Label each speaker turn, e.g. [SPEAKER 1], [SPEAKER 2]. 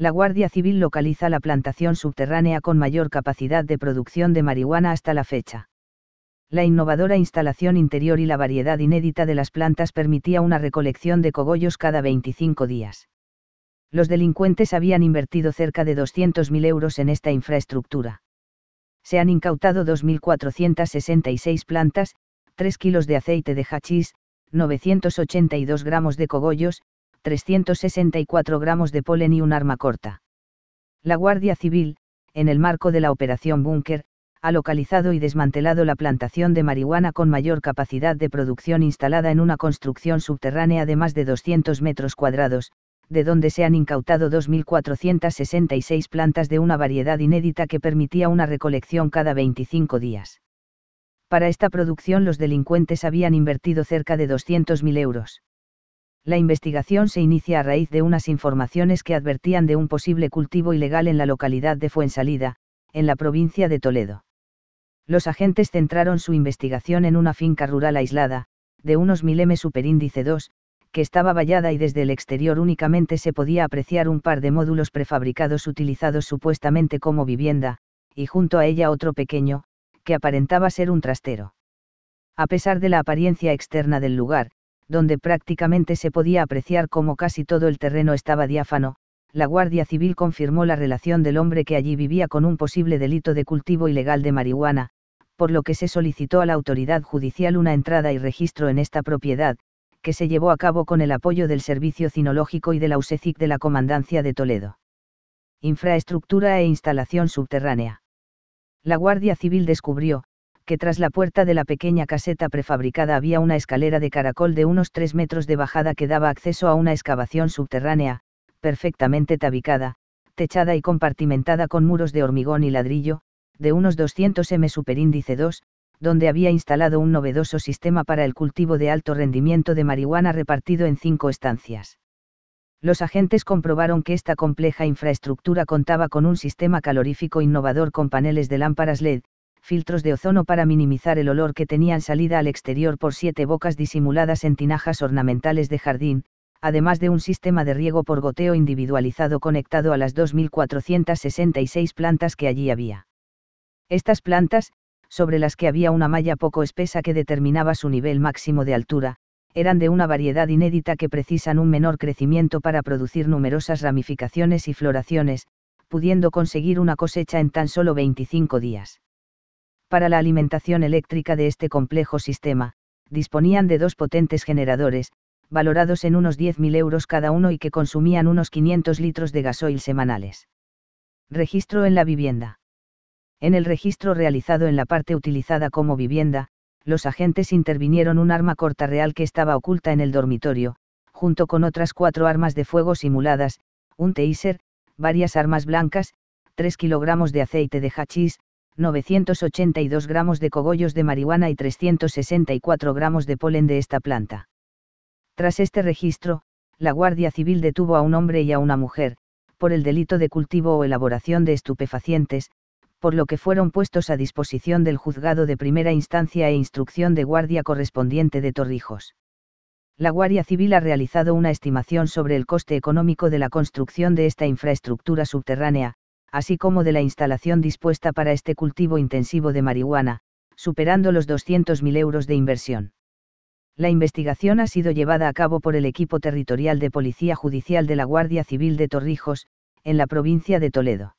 [SPEAKER 1] la Guardia Civil localiza la plantación subterránea con mayor capacidad de producción de marihuana hasta la fecha. La innovadora instalación interior y la variedad inédita de las plantas permitía una recolección de cogollos cada 25 días. Los delincuentes habían invertido cerca de 200.000 euros en esta infraestructura. Se han incautado 2.466 plantas, 3 kilos de aceite de hachís, 982 gramos de cogollos, 364 gramos de polen y un arma corta. La Guardia Civil, en el marco de la Operación Búnker, ha localizado y desmantelado la plantación de marihuana con mayor capacidad de producción instalada en una construcción subterránea de más de 200 metros cuadrados, de donde se han incautado 2.466 plantas de una variedad inédita que permitía una recolección cada 25 días. Para esta producción los delincuentes habían invertido cerca de 200.000 euros la investigación se inicia a raíz de unas informaciones que advertían de un posible cultivo ilegal en la localidad de Fuensalida, en la provincia de Toledo. Los agentes centraron su investigación en una finca rural aislada, de unos 1000 m superíndice 2, que estaba vallada y desde el exterior únicamente se podía apreciar un par de módulos prefabricados utilizados supuestamente como vivienda, y junto a ella otro pequeño, que aparentaba ser un trastero. A pesar de la apariencia externa del lugar, donde prácticamente se podía apreciar cómo casi todo el terreno estaba diáfano, la Guardia Civil confirmó la relación del hombre que allí vivía con un posible delito de cultivo ilegal de marihuana, por lo que se solicitó a la autoridad judicial una entrada y registro en esta propiedad, que se llevó a cabo con el apoyo del Servicio Cinológico y de la USECIC de la Comandancia de Toledo. Infraestructura e instalación subterránea. La Guardia Civil descubrió, que tras la puerta de la pequeña caseta prefabricada había una escalera de caracol de unos tres metros de bajada que daba acceso a una excavación subterránea, perfectamente tabicada, techada y compartimentada con muros de hormigón y ladrillo, de unos 200 m superíndice 2, donde había instalado un novedoso sistema para el cultivo de alto rendimiento de marihuana repartido en cinco estancias. Los agentes comprobaron que esta compleja infraestructura contaba con un sistema calorífico innovador con paneles de lámparas LED, filtros de ozono para minimizar el olor que tenían salida al exterior por siete bocas disimuladas en tinajas ornamentales de jardín, además de un sistema de riego por goteo individualizado conectado a las 2.466 plantas que allí había. Estas plantas, sobre las que había una malla poco espesa que determinaba su nivel máximo de altura, eran de una variedad inédita que precisan un menor crecimiento para producir numerosas ramificaciones y floraciones, pudiendo conseguir una cosecha en tan solo 25 días. Para la alimentación eléctrica de este complejo sistema, disponían de dos potentes generadores, valorados en unos 10.000 euros cada uno y que consumían unos 500 litros de gasoil semanales. Registro en la vivienda. En el registro realizado en la parte utilizada como vivienda, los agentes intervinieron un arma corta real que estaba oculta en el dormitorio, junto con otras cuatro armas de fuego simuladas, un taser, varias armas blancas, 3 kilogramos de aceite de hachís, 982 gramos de cogollos de marihuana y 364 gramos de polen de esta planta. Tras este registro, la Guardia Civil detuvo a un hombre y a una mujer, por el delito de cultivo o elaboración de estupefacientes, por lo que fueron puestos a disposición del juzgado de primera instancia e instrucción de guardia correspondiente de Torrijos. La Guardia Civil ha realizado una estimación sobre el coste económico de la construcción de esta infraestructura subterránea, así como de la instalación dispuesta para este cultivo intensivo de marihuana, superando los 200.000 euros de inversión. La investigación ha sido llevada a cabo por el equipo territorial de Policía Judicial de la Guardia Civil de Torrijos, en la provincia de Toledo.